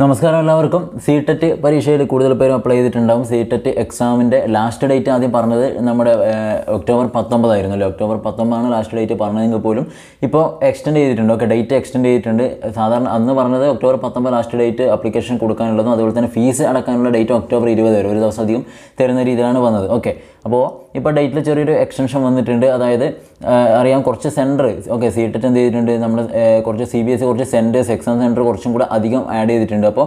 നമസ്കാരം എല്ലാവർക്കും C TET e പരീക്ഷയിൽ കൂടുതൽ പേരും അപ്ലൈ ചെയ്തിട്ടുണ്ടാകും സി ടെറ്റ് എക്സാമിൻ്റെ e ലാസ്റ്റ് ഡേറ്റ് ആദ്യം പറഞ്ഞത് നമ്മുടെ ഒക്ടോബർ പത്തൊമ്പതായിരുന്നു അല്ലേ ഒക്ടോബർ പത്തൊമ്പതാണ് ലാസ്റ്റ് ഡേറ്റ് പറഞ്ഞതെങ്കിൽ പോലും ഇപ്പോൾ എക്സ്റ്റെൻഡ് ചെയ്തിട്ടുണ്ട് ഓക്കെ ഡേറ്റ് എക്സ്റ്റെൻഡ് ചെയ്തിട്ടുണ്ട് സാധാരണ അന്ന് പറഞ്ഞത് ഒക്ടോബർ പത്തൊമ്പത് ലാസ്റ്റ് ഡേറ്റ് അപ്ലിക്കേഷൻ കൊടുക്കാനുള്ളതും അതുപോലെ തന്നെ ഫീസ് അടക്കാനുള്ള ഡേറ്റ് ഒക്ടോബർ ഇരുപത് വരെ ഒരു ദിവസം അധികം തരുന്ന രീതിയിലാണ് വന്നത് ഓക്കെ അപ്പോൾ ഇപ്പോൾ ഡേറ്റിൽ ചെറിയൊരു എക്സ്റ്റൻഷൻ വന്നിട്ടുണ്ട് അതായത് അറിയാം കുറച്ച് സെൻറ്റർ ഓക്കെ സി ടെറ്റ് എന്ത് ചെയ്തിട്ടുണ്ട് നമ്മൾ കുറച്ച് സി ബി എസ് കുറച്ച് സെൻറ്റേഴ്സ് എക്സാം സെൻറ്റർ കുറച്ചും കൂടെ അധികം ആഡ് ചെയ്തിട്ടുണ്ട് അപ്പോൾ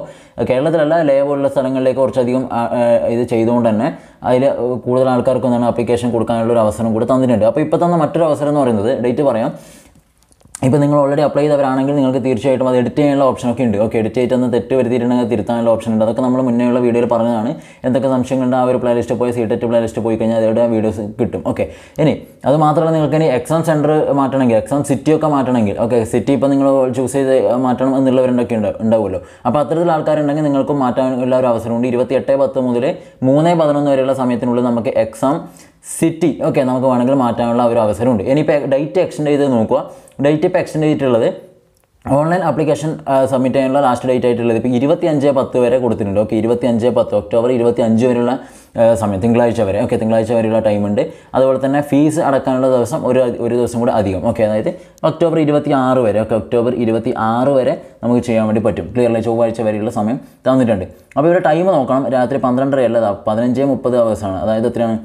കേരളത്തിലല്ല ലേ പോലുള്ള സ്ഥലങ്ങളിലേക്ക് കുറച്ചധികം ഇത് ചെയ്തുകൊണ്ട് തന്നെ അതിൽ കൂടുതൽ ആൾക്കാർക്ക് എന്താണ് അപ്ലിക്കേഷൻ കൊടുക്കാനുള്ള ഒരു അവസരം കൂടെ തന്നിട്ടുണ്ട് അപ്പോൾ ഇപ്പോൾ തന്ന മറ്റൊരു അവസരം എന്ന് പറയുന്നത് ഡേറ്റ് പറയാം ഇപ്പോൾ നിങ്ങൾ ഓൾറെഡി അപ്ലൈ ചെയ്തവരാണെങ്കിൽ നിങ്ങൾക്ക് തീർച്ചയായിട്ടും അത് എഡിറ്റ് ചെയ്യാനുള്ള ഓപ്ഷനൊക്കെ ഉണ്ട് ഓക്കെ എഡിറ്റ് ഒന്ന് തെറ്റ് വരുത്തിയിട്ടുണ്ടെങ്കിൽ തിരുത്താനുള്ള ഓപ്ഷൻ ഉണ്ട് അതൊക്കെ നമ്മൾ മുന്നേയുള്ള വീഡിയോയിൽ പറഞ്ഞതാണ് എന്തൊക്കെ സംശയങ്ങളുണ്ട് ആ ഒരു പ്ലേ ലിസ്റ്റ് പോയി സീറ്ററ്റ് പ്ലേ ലിസ്റ്റ് പോയി കഴിഞ്ഞാൽ അതോടെ വീഡിയോസ് കിട്ടും ഓക്കെ ഇനി അത് മാത്രമല്ല നിങ്ങൾക്ക് ഇനി എക്സാം സെൻറ്റർ മാറ്റണമെങ്കിൽ എക്സാം സിറ്റി ഒക്കെ മാറ്റണമെങ്കിൽ ഓക്കെ സിറ്റി ഇപ്പോൾ നിങ്ങൾ ചൂസ് ചെയ്ത് മാറ്റണം എന്നുള്ളവരുണ്ടൊക്കെ ഉണ്ട് ഉണ്ടാവുമല്ലോ അപ്പോൾ അത്തരത്തിൽ ആൾക്കാരുണ്ടെങ്കിൽ നിങ്ങൾക്കും മാറ്റാനുള്ള ഒരു അവസരമുണ്ട് ഇരുപത്തി എട്ട് പത്ത് മുതൽ മൂന്ന് പതിനൊന്ന് വരെയുള്ള സമയത്തിനുള്ളിൽ നമുക്ക് എക്സാം സിറ്റി ഓക്കെ നമുക്ക് വേണമെങ്കിൽ മാറ്റാനുള്ള ഒരു അവസരമുണ്ട് ഇനിയിപ്പോൾ ഡേറ്റ് എക്സ്റ്റെൻഡ് ചെയ്ത് നോക്കുക ഡേറ്റ് ഇപ്പോൾ എക്സ്റ്റെൻഡ് ചെയ്തിട്ടുള്ളത് ഓൺലൈൻ ആപ്ലിക്കേഷൻ സബ്മിറ്റ് ചെയ്യാനുള്ള ലാസ്റ്റ് ഡേറ്റ് ആയിട്ടുള്ളത് ഇപ്പോൾ ഇരുപത്തി അഞ്ച് പത്ത് വരെ കൊടുത്തിട്ടുണ്ട് ഓക്കെ ഇരുപത്തി അഞ്ച് പത്ത് ഒക്ടോബർ ഇരുപത്തി അഞ്ച് വരെയുള്ള സമയം തിങ്കളാഴ്ച വരെ ഓക്കെ തിങ്കളാഴ്ച വരെയുള്ള ഉണ്ട് അതുപോലെ തന്നെ ഫീസ് അടക്കാനുള്ള ദിവസം ഒരു ഒരു ദിവസം കൂടെ അധികം ഓക്കെ അതായത് ഒക്ടോബർ ഇരുപത്തി ആറ് വരെ ഓക്കെ ഒക്ടോബർ ഇരുപത്തി ആറ് വരെ നമുക്ക് ചെയ്യാൻ വേണ്ടി പറ്റും ക്ലിയർലി ചൊവ്വാഴ്ച വരെയുള്ള സമയം തന്നിട്ടുണ്ട് അപ്പോൾ ഇവിടെ ടൈം നോക്കണം രാത്രി അല്ല പതിനഞ്ച് മുപ്പത് ദിവസമാണ് അതായത് എത്രയാണ്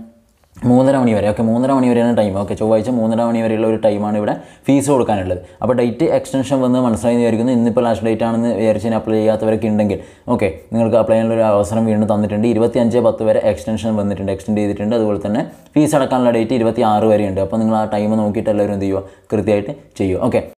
മൂന്നര മണി വരെ ഓക്കെ മൂന്നര മണി വരെയാണ് ടൈം ഓക്കെ ചൊവ്വാഴ്ച മൂന്നര മണി വരെയുള്ള ഒരു ടൈമാണ് ഇവിടെ ഫീസ് കൊടുക്കാനുള്ളത് അപ്പോൾ ഡേറ്റ് എക്സ്റ്റൻഷൻ വന്ന് മനസ്സിലായി വിചാരിക്കുന്നു ഇന്നിപ്പോൾ ലാസ്റ്റ് ഡേറ്റ് ആണെന്ന് വിചാരിച്ച് അപ്ലൈ ചെയ്യാത്തവരൊക്കെ ഉണ്ടെങ്കിൽ ഓക്കെ നിങ്ങൾക്ക് അപ്ലൈ ചെയ്യാനുള്ള ഒരു അവസരം വീണ്ടും തന്നിട്ടുണ്ട് ഇരുപത്തി അഞ്ച് പത്ത് വരെ എക്സ്റ്റൻഷൻ വന്നിട്ടുണ്ട് എക്സ്റ്റെൻഡ് ചെയ്തിട്ടുണ്ട് അതുപോലെ തന്നെ ഫീസ് അടക്കാനുള്ള ഡേറ്റ് ഇരുപത്തി ആറ് വരെയുണ്ട് അപ്പോൾ നിങ്ങൾ ആ ടൈം നോക്കിയിട്ട് എല്ലാവരും എന്ത് ചെയ്യുക കൃത്യമായിട്ട് ചെയ്യുക ഓക്കെ